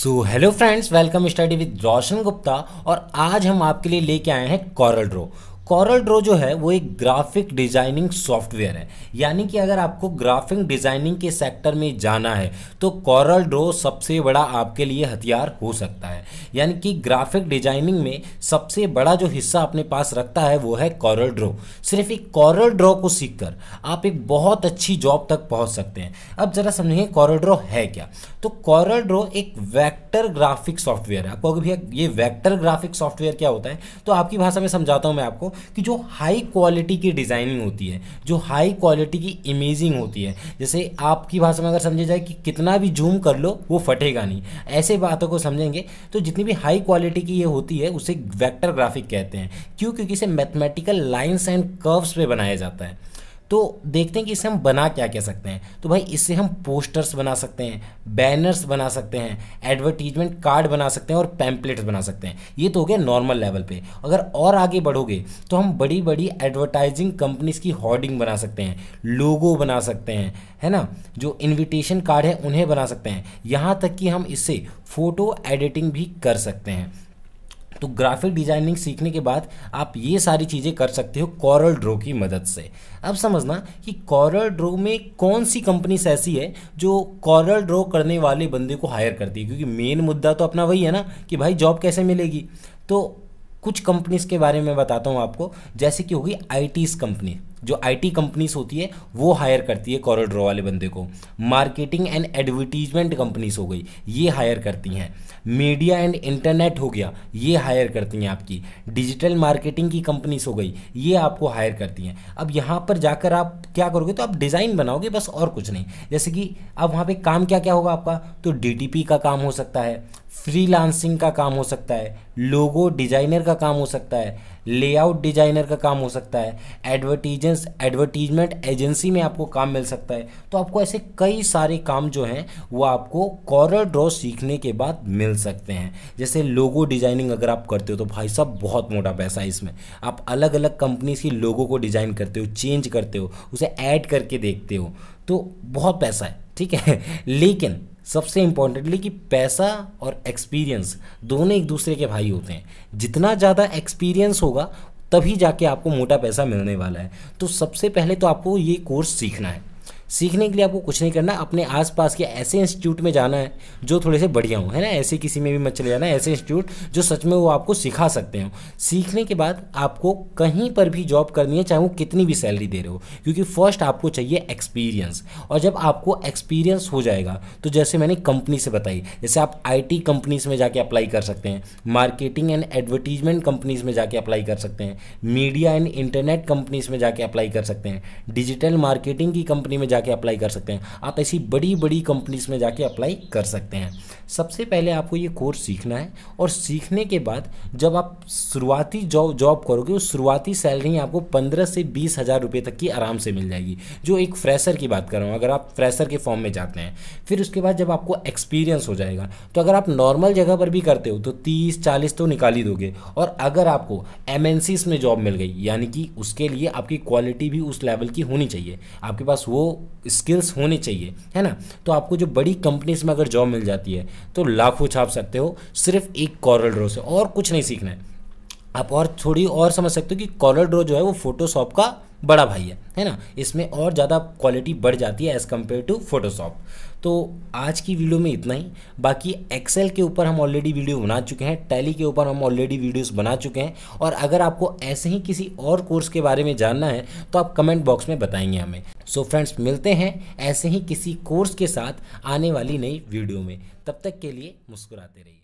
so hello friends welcome study with Roshan Gupta और आज हम आपके लिए लेके आए हैं कॉरल ड्रो कॉरल ड्रो जो है वो एक ग्राफिक डिज़ाइनिंग सॉफ्टवेयर है यानी कि अगर आपको ग्राफिक डिज़ाइनिंग के सेक्टर में जाना है तो कॉरल ड्रो सबसे बड़ा आपके लिए हथियार हो सकता है है यानी कि ग्राफिक डिजाइनिंग में सबसे बड़ा जो हिस्सा अपने पास रखता है वो है कॉरल ड्रॉ सिर्फ एक कॉरल ड्रॉ को सीखकर आप एक बहुत अच्छी जॉब तक पहुंच सकते हैं अब ज़रा समझेंगे कॉरल ड्रॉ है क्या तो कॉरल ड्रॉ एक वैक्टर ग्राफिक सॉफ्टवेयर है आपको अगर भैया ये वैक्टर ग्राफिक सॉफ्टवेयर क्या होता है तो आपकी भाषा में समझाता हूँ मैं आपको कि जो हाई क्वालिटी की डिज़ाइनिंग होती है जो हाई क्वालिटी की इमेजिंग होती है जैसे आपकी भाषा में अगर समझा जाए कि कितना भी जूम कर लो वो फटेगा नहीं ऐसे बातों को समझेंगे तो तो जितनी भी हाई क्वालिटी की ये होती है उसे वेक्टर ग्राफिक कहते हैं क्यों क्योंकि इसे मैथमेटिकल लाइन्स एंड कर्व्स पे बनाया जाता है तो देखते हैं कि इसे हम बना क्या कह सकते हैं तो भाई इससे हम पोस्टर्स बना सकते हैं बैनर्स बना सकते हैं एडवर्टीजमेंट कार्ड बना सकते हैं और पैम्पलेट्स बना सकते हैं ये तो हो गया नॉर्मल लेवल पे अगर और आगे बढ़ोगे तो हम बड़ी बड़ी एडवर्टाइजिंग कंपनीज की होर्डिंग बना सकते हैं लोगो बना सकते हैं है ना जो इन्विटेशन कार्ड है उन्हें बना सकते हैं यहाँ तक कि हम इससे फ़ोटो एडिटिंग भी कर सकते हैं तो ग्राफिक डिज़ाइनिंग सीखने के बाद आप ये सारी चीज़ें कर सकते हो कॉरल ड्रो की मदद से अब समझना कि कॉरल ड्रो में कौन सी कंपनीस ऐसी है जो कॉरल ड्रो करने वाले बंदे को हायर करती है क्योंकि मेन मुद्दा तो अपना वही है ना कि भाई जॉब कैसे मिलेगी तो कुछ कंपनीज के बारे में बताता हूँ आपको जैसे कि होगी आई कंपनी जो आईटी कंपनीज होती है वो हायर करती है कॉरल ड्रॉ वाले बंदे को मार्केटिंग एंड एडवर्टीजमेंट कंपनीज हो गई ये हायर करती हैं मीडिया एंड इंटरनेट हो गया ये हायर करती हैं आपकी डिजिटल मार्केटिंग की कंपनीज हो गई ये आपको हायर करती हैं अब यहाँ पर जाकर आप क्या करोगे तो आप डिज़ाइन बनाओगे बस और कुछ नहीं जैसे कि अब वहाँ पर काम क्या क्या होगा आपका तो डी का काम हो सकता है फ्रीलांसिंग का काम हो सकता है लोगो डिज़ाइनर का काम हो सकता है लेआउट डिजाइनर का काम हो सकता है एडवर्टीजेंस एडवर्टीजमेंट एजेंसी में आपको काम मिल सकता है तो आपको ऐसे कई सारे काम जो हैं वो आपको कॉरल ड्रॉ सीखने के बाद मिल सकते हैं जैसे लोगो डिजाइनिंग अगर आप करते हो तो भाई साहब बहुत मोटा पैसा है इसमें आप अलग अलग कंपनीज की लोगों को डिज़ाइन करते हो चेंज करते हो उसे ऐड करके देखते हो तो बहुत पैसा है ठीक है लेकिन सबसे इम्पोर्टेंटली कि पैसा और एक्सपीरियंस दोनों एक दूसरे के भाई होते हैं जितना ज़्यादा एक्सपीरियंस होगा तभी जाके आपको मोटा पैसा मिलने वाला है तो सबसे पहले तो आपको ये कोर्स सीखना है सीखने के लिए आपको कुछ नहीं करना अपने आसपास के ऐसे इंस्टीट्यूट में जाना है जो थोड़े से बढ़िया हो है ना ऐसे किसी में भी मत चले जाना ऐसे इंस्टीट्यूट जो सच में वो आपको सिखा सकते हो सीखने के बाद आपको कहीं पर भी जॉब करनी है चाहे वो कितनी भी सैलरी दे रहे हो क्योंकि फर्स्ट आपको चाहिए एक्सपीरियंस और जब आपको एक्सपीरियंस हो जाएगा तो जैसे मैंने कंपनी से बताई जैसे आप टी कंपनीज में जाके अप्लाई कर सकते हैं मार्केटिंग एंड एडवर्टीजमेंट कंपनीज में जाके अप्लाई कर सकते हैं मीडिया एंड इंटरनेट कंपनीज में जाके अप्लाई कर सकते हैं डिजिटल मार्केटिंग की कंपनी में जा जाके अप्लाई कर सकते हैं आप ऐसी बड़ी बड़ी कंपनीज में जाके अप्लाई कर सकते हैं सबसे पहले आपको ये कोर्स सीखना है और सीखने के बाद जब आप शुरुआती जॉब जॉब करोगे उस शुरुआती सैलरी आपको पंद्रह से बीस हज़ार रुपये तक की आराम से मिल जाएगी जो एक फ्रेशर की बात कर रहा हूँ अगर आप फ्रेशर के फॉर्म में जाते हैं फिर उसके बाद जब आपको एक्सपीरियंस हो जाएगा तो अगर आप नॉर्मल जगह पर भी करते हो तो तीस चालीस तो निकाल ही दोगे और अगर आपको एम में जॉब मिल गई यानी कि उसके लिए आपकी क्वालिटी भी उस लेवल की होनी चाहिए आपके पास वो स्किल्स होने चाहिए है ना तो आपको जो बड़ी कंपनीज में अगर जॉब मिल जाती है तो लाखों छाप सकते हो सिर्फ एक कॉरल ड्रो से और कुछ नहीं सीखना है आप और थोड़ी और समझ सकते हो कि कॉलर ड्रॉ जो है वो फोटोशॉप का बड़ा भाई है है ना इसमें और ज़्यादा क्वालिटी बढ़ जाती है एज़ कम्पेयर टू फोटोशॉप तो आज की वीडियो में इतना ही बाकी एक्सेल के ऊपर हम ऑलरेडी वीडियो बना चुके हैं टैली के ऊपर हम ऑलरेडी वीडियोस बना चुके हैं और अगर आपको ऐसे ही किसी और कोर्स के बारे में जानना है तो आप कमेंट बॉक्स में बताएंगे हमें सो so फ्रेंड्स मिलते हैं ऐसे ही किसी कोर्स के साथ आने वाली नई वीडियो में तब तक के लिए मुस्कुराते रहिए